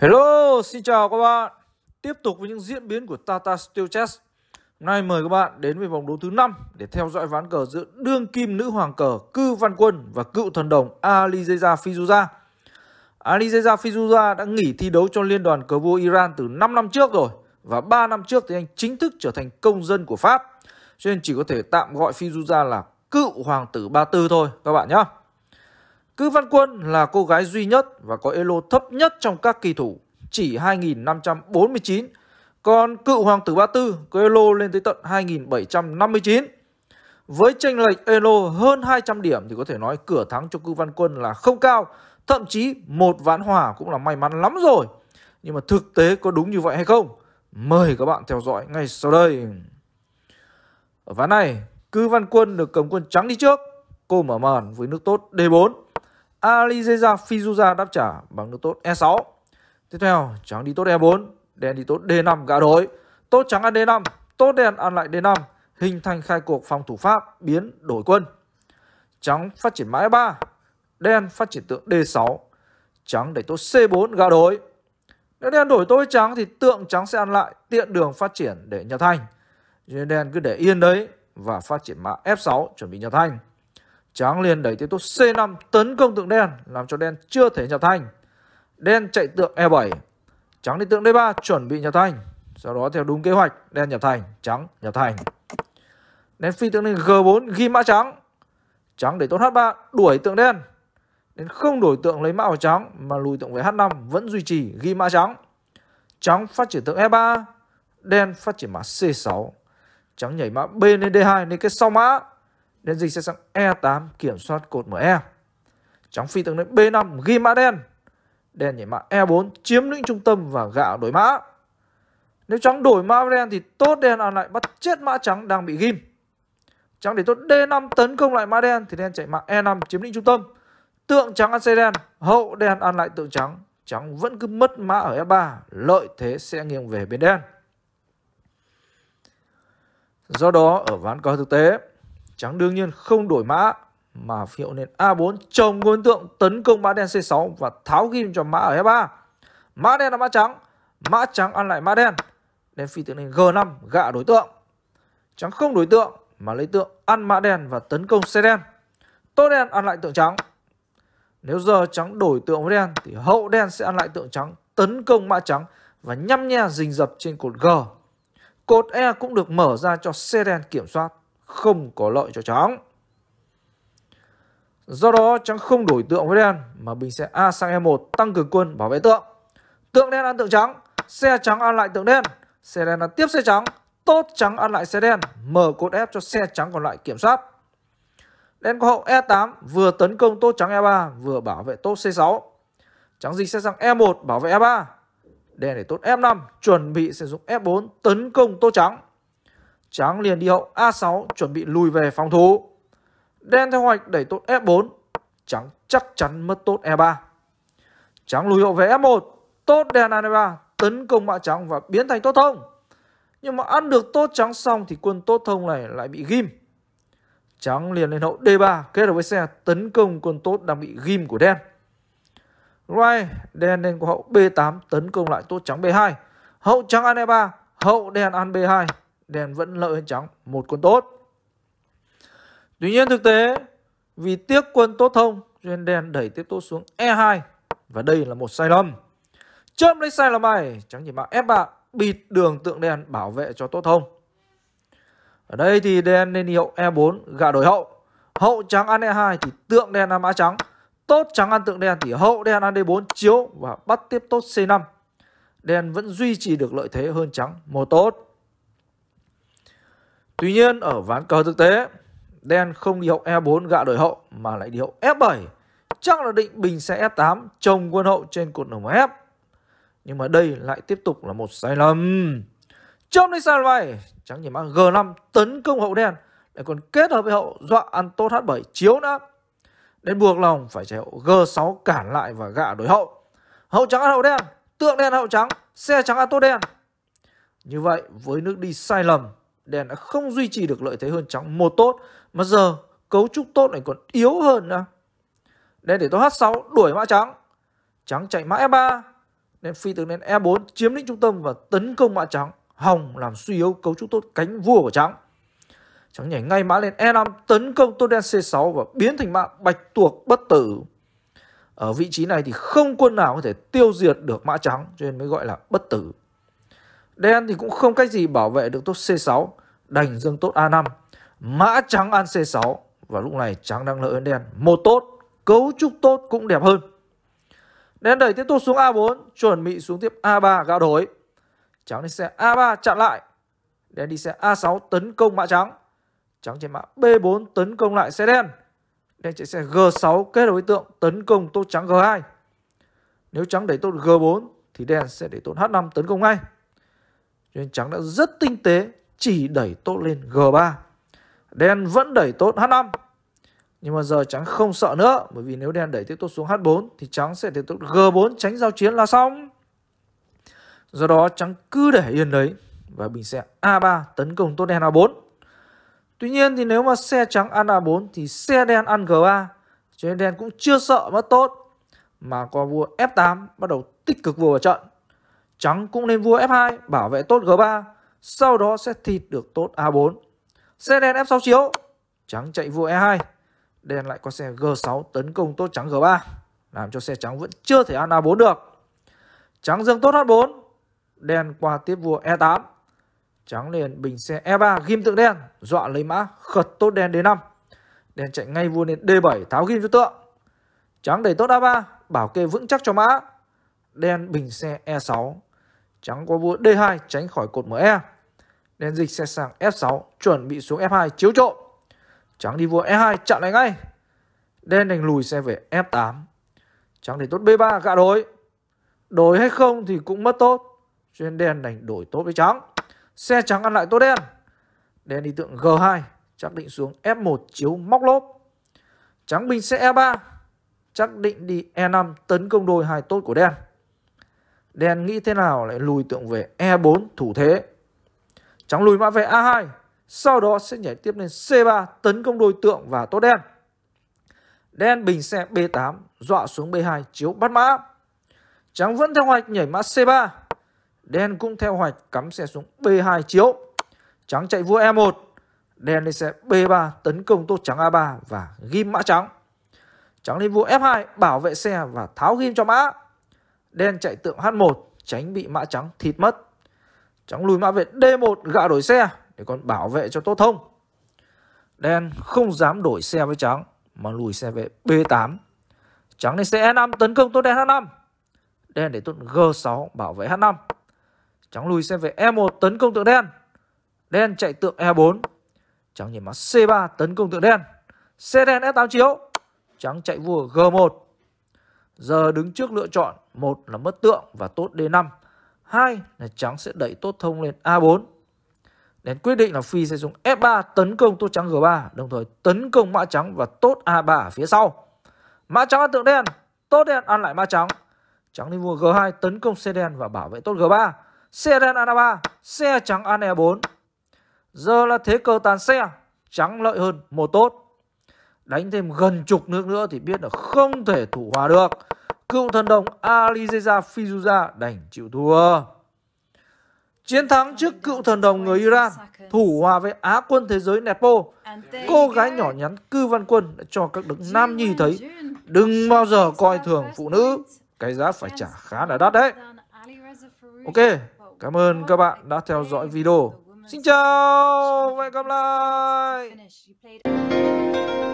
Hello, xin chào các bạn. Tiếp tục với những diễn biến của Tata Steel Chess. Hôm nay mời các bạn đến với vòng đấu thứ 5 để theo dõi ván cờ giữa đương kim nữ hoàng cờ Cư Văn Quân và cựu thần đồng Alizeja Fizuza. Alizeja Fizuza đã nghỉ thi đấu cho liên đoàn cờ vua Iran từ 5 năm trước rồi và 3 năm trước thì anh chính thức trở thành công dân của Pháp. Cho nên chỉ có thể tạm gọi Fizuza là cựu hoàng tử Ba Tư thôi các bạn nhé. Cư Văn Quân là cô gái duy nhất và có elo thấp nhất trong các kỳ thủ, chỉ 2549. Còn cựu hoàng tử Ba Tư có elo lên tới tận 2759. Với tranh lệch elo hơn 200 điểm thì có thể nói cửa thắng cho Cư Văn Quân là không cao, thậm chí một ván hòa cũng là may mắn lắm rồi. Nhưng mà thực tế có đúng như vậy hay không? Mời các bạn theo dõi ngay sau đây. Ở ván này, Cư Văn Quân được cầm quân trắng đi trước. Cô mở màn với nước tốt D4 Alizeja Fizuza đáp trả bằng nước tốt E6. Tiếp theo, trắng đi tốt E4, đen đi tốt D5 gã đối. Tốt trắng ăn D5, tốt đen ăn lại D5, hình thành khai cuộc phòng thủ Pháp biến đổi quân. Trắng phát triển mã E3, đen phát triển tượng D6. Trắng đẩy tốt C4 gã đối. Nếu đen đổi tốt trắng thì tượng trắng sẽ ăn lại tiện đường phát triển để nhà thành. Nên đen cứ để yên đấy và phát triển mã F6 chuẩn bị nhà thành. Tráng liền đẩy tiếp túc C5 tấn công tượng đen làm cho đen chưa thể nhập thanh. Đen chạy tượng E7. Trắng đi tượng D3 chuẩn bị nhập thanh. Sau đó theo đúng kế hoạch đen nhập thành, trắng nhập thành. Đen phi tượng lên G4 ghi mã trắng. Trắng để tốt H3 đuổi tượng đen. Đen không đổi tượng lấy mã vào trắng mà lùi tượng về H5 vẫn duy trì ghi mã trắng. Trắng phát triển tượng E3, đen phát triển mã C6. Trắng nhảy mã B lên D2 nên cái sau mã nên dịch sẽ sang E8 kiểm soát cột ME. Chóng phi tướng đến B5 ghi mã đen. Đen nhảy mã E4 chiếm lĩnh trung tâm và gạo đổi mã. Nếu trắng đổi mã đen thì tốt đen ăn lại bắt chết mã trắng đang bị ghim. Trắng để tốt D5 tấn công lại mã đen thì đen chạy mã E5 chiếm lĩnh trung tâm. Tượng trắng ăn xe đen, hậu đen ăn lại tượng trắng. Trắng vẫn cứ mất mã ở F3, e lợi thế sẽ nghiêng về bên đen. Do đó ở ván cờ thực tế, Trắng đương nhiên không đổi mã mà hiệu nên A4 trồng nguyên tượng tấn công mã đen C6 và tháo ghim cho mã ở F3. Mã đen là mã trắng, mã trắng ăn lại mã đen. Đen phi tượng lên G5 gạ đối tượng. Trắng không đối tượng mà lấy tượng ăn mã đen và tấn công xe đen. tốt đen ăn lại tượng trắng. Nếu giờ trắng đổi tượng với đen thì hậu đen sẽ ăn lại tượng trắng, tấn công mã trắng và nhăm nhe rình rập trên cột G. Cột E cũng được mở ra cho xe đen kiểm soát không có lợi cho trắng. Do đó trắng không đổi tượng với đen mà bình sẽ A sang E1 tăng cường quân bảo vệ tượng. Tượng đen ăn tượng trắng, xe trắng ăn lại tượng đen, xe đen ăn tiếp xe trắng, tốt trắng ăn lại xe đen, mở cột f cho xe trắng còn lại kiểm soát. Đen có hậu E8 vừa tấn công tốt trắng E3 vừa bảo vệ tốt C6. Trắng dịch xe sang E1 bảo vệ E3. Đen để tốt F5 e chuẩn bị sử dụng F4 e tấn công tốt trắng. Tráng liền đi hậu A6 chuẩn bị lùi về phòng thủ. Đen theo hoạch đẩy tốt F4. Trắng chắc chắn mất tốt E3. Trắng lùi hậu về F1. Tốt đen A3 tấn công mã trắng và biến thành tốt thông. Nhưng mà ăn được tốt trắng xong thì quân tốt thông này lại bị ghim. Trắng liền lên hậu D3 kết hợp với xe tấn công quân tốt đang bị ghim của đen. Right, đen lên của hậu B8 tấn công lại tốt trắng B2. Hậu trắng ăn E3, hậu đen ăn B2 đen vẫn lợi hơn trắng một quân tốt. Tuy nhiên thực tế vì tiếc quân tốt thông cho nên đen đẩy tiếp tốt xuống E2 và đây là một sai lầm. Chớm lấy sai lầm này trắng chỉ bảo ép bạn bịt đường tượng đen bảo vệ cho tốt thông. Ở đây thì đen nên hiệu E4 gạ đổi hậu. Hậu trắng ăn E2 thì tượng đen ăn mã trắng. Tốt trắng ăn tượng đen thì hậu đen ăn D4 chiếu và bắt tiếp tốt C5. Đen vẫn duy trì được lợi thế hơn trắng một tốt. Tuy nhiên ở ván cờ thực tế, đen không đi hậu E4 gạ đổi hậu mà lại đi hậu F7. Chắc là định bình sẽ F8 trồng quân hậu trên cột đồng F. Nhưng mà đây lại tiếp tục là một sai lầm. Trong đây sai này, trắng chỉ mang G5 tấn công hậu đen lại còn kết hợp với hậu dọa ăn tốt H7 chiếu nữa. Đến buộc lòng phải chạy hậu G6 cản lại và gạ đổi hậu. Hậu trắng ăn hậu đen, tượng đen hậu trắng, xe trắng ăn tốt đen. Như vậy với nước đi sai lầm Đen đã không duy trì được lợi thế hơn trắng một tốt mà giờ cấu trúc tốt này còn yếu hơn nữa. Đen để tốt H6 đuổi mã trắng. Trắng chạy mã E3. nên phi tướng đến E4 chiếm lĩnh trung tâm và tấn công mã trắng. Hồng làm suy yếu cấu trúc tốt cánh vua của trắng. Trắng nhảy ngay mã lên E5 tấn công tốt đen C6 và biến thành mã bạch tuộc bất tử. Ở vị trí này thì không quân nào có thể tiêu diệt được mã trắng cho nên mới gọi là bất tử. Đen thì cũng không cách gì bảo vệ được tốt C6, đành dâng tốt A5. Mã trắng ăn C6 và lúc này trắng đang lợi hơn đen. Một tốt, cấu trúc tốt cũng đẹp hơn. Đen đẩy tiếp tục xuống A4, chuẩn bị xuống tiếp A3 gạo đổi. Trắng đi xe A3 chặn lại. Đen đi xe A6 tấn công mã trắng. Trắng trên mã B4 tấn công lại xe đen. Đen chạy xe G6 kết đối tượng tấn công tốt trắng G2. Nếu trắng đẩy tốt G4 thì đen sẽ đẩy tốt H5 tấn công ngay. Cho nên trắng đã rất tinh tế chỉ đẩy tốt lên G3. Đen vẫn đẩy tốt H5. Nhưng mà giờ trắng không sợ nữa bởi vì nếu đen đẩy tiếp tốt xuống H4 thì trắng sẽ tiếp tốt G4 tránh giao chiến là xong. Do đó trắng cứ để yên đấy và bình sẽ A3 tấn công tốt đen A4. Tuy nhiên thì nếu mà xe trắng ăn A4 thì xe đen ăn G3 cho nên đen cũng chưa sợ mất tốt mà qua vua F8 bắt đầu tích cực vô vào trận. Trắng cũng nên vua F2 bảo vệ tốt G3, sau đó sẽ thịt được tốt A4. Xe đen F6 chiếu, trắng chạy vua E2, đen lại có xe G6 tấn công tốt trắng G3, làm cho xe trắng vẫn chưa thể ăn A4 được. Trắng dương tốt H4, đen qua tiếp vua E8. Trắng liền bình xe E3 ghim tượng đen, dọa lấy mã khật tốt đen D5. Đen chạy ngay vua lên D7 tháo ghim cho tượng. Trắng đẩy tốt A3, bảo kê vững chắc cho mã. Đen bình xe E6 trắng qua vua D2 tránh khỏi cột ME. Đen dịch sẽ sang F6 chuẩn bị xuống F2 chiếu trộm. Trắng đi vua E2 chặn lại ngay. Đen đành lùi xe về F8. Trắng để tốt B3 gạ đối. Đối hay không thì cũng mất tốt. Cho nên đen đành đổi tốt với trắng. Xe trắng ăn lại tốt đen. Đen đi tượng G2 chắc định xuống F1 chiếu móc lốp. Trắng bình xe E3 chắc định đi E5 tấn công đôi hai tốt của đen. Đen nghĩ thế nào lại lùi tượng về E4 thủ thế. Trắng lùi mã về A2, sau đó sẽ nhảy tiếp lên C3 tấn công đối tượng và tốt đen. Đen bình xe B8 dọa xuống B2 chiếu bắt mã. Trắng vẫn theo hoạch nhảy mã C3. Đen cũng theo hoạch cắm xe xuống B2 chiếu. Trắng chạy vua E1. Đen lên xe B3 tấn công tốt trắng A3 và ghim mã trắng. Trắng lên vua F2 bảo vệ xe và tháo ghim cho mã đen chạy tượng H1 tránh bị mã trắng thịt mất. Trắng lùi mã về D1 gạ đổi xe để còn bảo vệ cho tốt thông. Đen không dám đổi xe với trắng mà lùi xe về B8. Trắng lên xe E5 tấn công tốt đen H5. Đen để tốt G6 bảo vệ H5. Trắng lùi xe về E1 tấn công tượng đen. Đen chạy tượng E4. Trắng nhìn mã C3 tấn công tượng đen. xe đen E8 chiếu. Trắng chạy vua G1. Giờ đứng trước lựa chọn, một là mất tượng và tốt D5, hai là trắng sẽ đẩy tốt thông lên A4. Đến quyết định là phi sẽ dùng F3 tấn công tốt trắng G3, đồng thời tấn công mã trắng và tốt A3 ở phía sau. Mã trắng ăn tượng đen, tốt đen ăn lại mã trắng. Trắng đi mua G2 tấn công xe đen và bảo vệ tốt G3. Xe đen ăn A3, xe trắng ăn E4. Giờ là thế cờ tàn xe, trắng lợi hơn một tốt. Đánh thêm gần chục nước nữa thì biết là không thể thủ hòa được cựu thần đồng Ali Reza Fizuza đành chịu thua. Chiến thắng trước cựu thần đồng người Iran, thủ hòa với Á quân thế giới Nepo, cô gái nhỏ nhắn Cư Văn Quân đã cho các đấng nam nhi thấy đừng bao giờ coi thường phụ nữ, cái giá phải trả khá là đắt đấy. Ok, cảm ơn các bạn đã theo dõi video. Xin chào và hẹn gặp lại.